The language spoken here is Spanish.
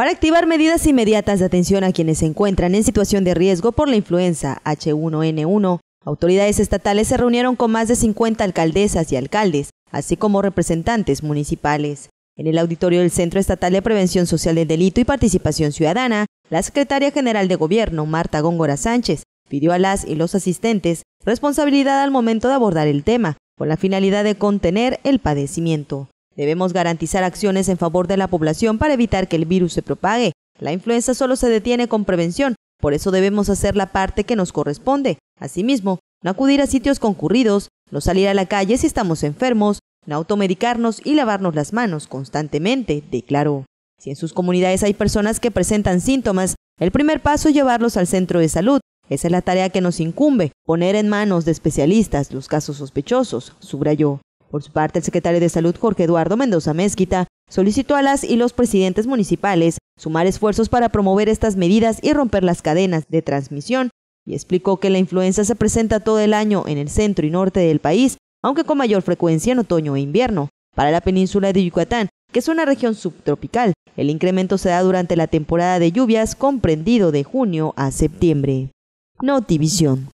para activar medidas inmediatas de atención a quienes se encuentran en situación de riesgo por la influenza H1N1, autoridades estatales se reunieron con más de 50 alcaldesas y alcaldes, así como representantes municipales. En el auditorio del Centro Estatal de Prevención Social del Delito y Participación Ciudadana, la secretaria general de Gobierno, Marta Góngora Sánchez, pidió a las y los asistentes responsabilidad al momento de abordar el tema, con la finalidad de contener el padecimiento. Debemos garantizar acciones en favor de la población para evitar que el virus se propague. La influenza solo se detiene con prevención, por eso debemos hacer la parte que nos corresponde. Asimismo, no acudir a sitios concurridos, no salir a la calle si estamos enfermos, no automedicarnos y lavarnos las manos constantemente, declaró. Si en sus comunidades hay personas que presentan síntomas, el primer paso es llevarlos al centro de salud. Esa es la tarea que nos incumbe, poner en manos de especialistas los casos sospechosos, subrayó. Por su parte, el secretario de Salud, Jorge Eduardo Mendoza Mezquita, solicitó a las y los presidentes municipales sumar esfuerzos para promover estas medidas y romper las cadenas de transmisión, y explicó que la influenza se presenta todo el año en el centro y norte del país, aunque con mayor frecuencia en otoño e invierno. Para la península de Yucatán, que es una región subtropical, el incremento se da durante la temporada de lluvias comprendido de junio a septiembre. Notivisión.